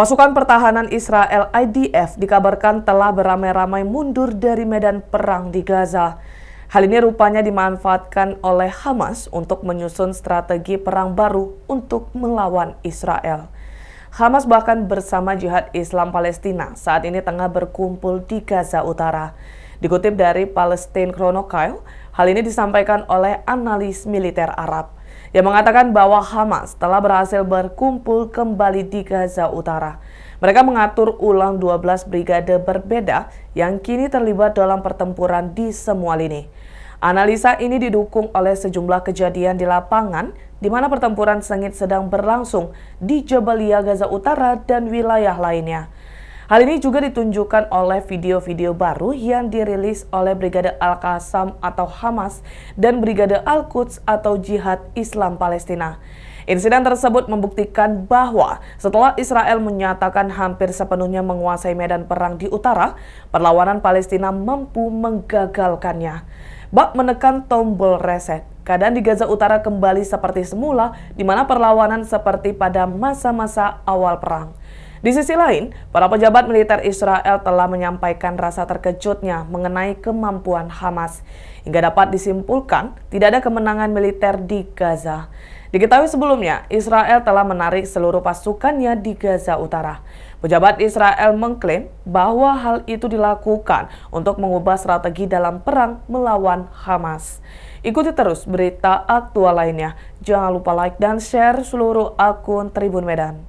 Pasukan pertahanan Israel IDF dikabarkan telah beramai-ramai mundur dari medan perang di Gaza. Hal ini rupanya dimanfaatkan oleh Hamas untuk menyusun strategi perang baru untuk melawan Israel. Hamas bahkan bersama Jihad Islam Palestina saat ini tengah berkumpul di Gaza Utara. Dikutip dari Palestine Chronicle, hal ini disampaikan oleh analis militer Arab yang mengatakan bahwa Hamas telah berhasil berkumpul kembali di Gaza Utara. Mereka mengatur ulang 12 brigade berbeda yang kini terlibat dalam pertempuran di semua lini. Analisa ini didukung oleh sejumlah kejadian di lapangan di mana pertempuran sengit sedang berlangsung di Jabalia Gaza Utara dan wilayah lainnya. Hal ini juga ditunjukkan oleh video-video baru yang dirilis oleh Brigade Al-Qassam atau Hamas dan Brigade Al-Quds atau Jihad Islam Palestina. Insiden tersebut membuktikan bahwa setelah Israel menyatakan hampir sepenuhnya menguasai medan perang di utara, perlawanan Palestina mampu menggagalkannya. Bak menekan tombol reset. Keadaan di Gaza Utara kembali seperti semula, di mana perlawanan seperti pada masa-masa awal perang. Di sisi lain, para pejabat militer Israel telah menyampaikan rasa terkejutnya mengenai kemampuan Hamas, hingga dapat disimpulkan tidak ada kemenangan militer di Gaza. Diketahui sebelumnya, Israel telah menarik seluruh pasukannya di Gaza Utara. Pejabat Israel mengklaim bahwa hal itu dilakukan untuk mengubah strategi dalam perang melawan Hamas. Ikuti terus berita aktual lainnya. Jangan lupa like dan share seluruh akun Tribun Medan.